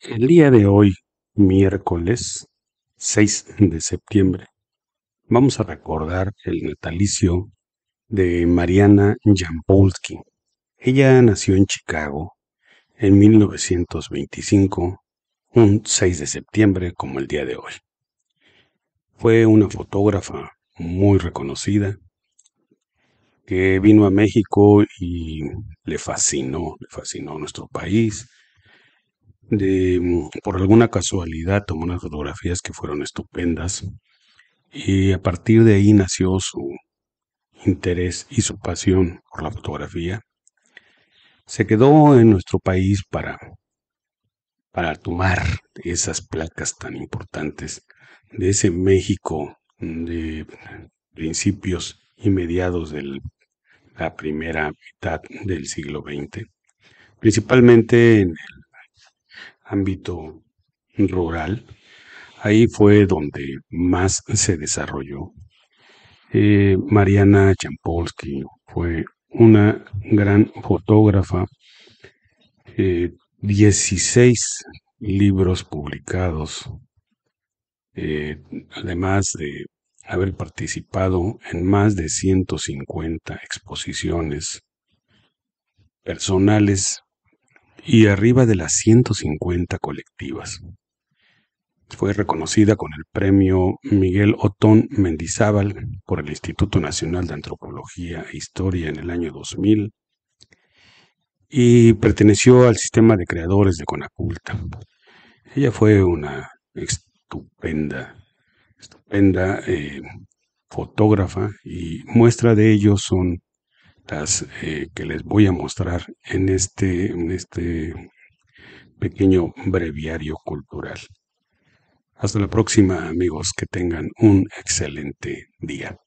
El día de hoy, miércoles 6 de septiembre, vamos a recordar el natalicio de Mariana Jampolsky. Ella nació en Chicago en 1925, un 6 de septiembre como el día de hoy. Fue una fotógrafa muy reconocida que vino a México y le fascinó, le fascinó nuestro país, de, mm, por alguna casualidad tomó unas fotografías que fueron estupendas y a partir de ahí nació su interés y su pasión por la fotografía. Se quedó en nuestro país para, para tomar esas placas tan importantes de ese México de principios y mediados de la primera mitad del siglo XX, principalmente en el ámbito rural. Ahí fue donde más se desarrolló. Eh, Mariana Champolsky fue una gran fotógrafa. 16 eh, libros publicados, eh, además de haber participado en más de 150 exposiciones personales y arriba de las 150 colectivas. Fue reconocida con el premio Miguel Otón Mendizábal por el Instituto Nacional de Antropología e Historia en el año 2000 y perteneció al sistema de creadores de Conaculta. Ella fue una estupenda, estupenda eh, fotógrafa y muestra de ello son eh, que les voy a mostrar en este, en este pequeño breviario cultural. Hasta la próxima amigos, que tengan un excelente día.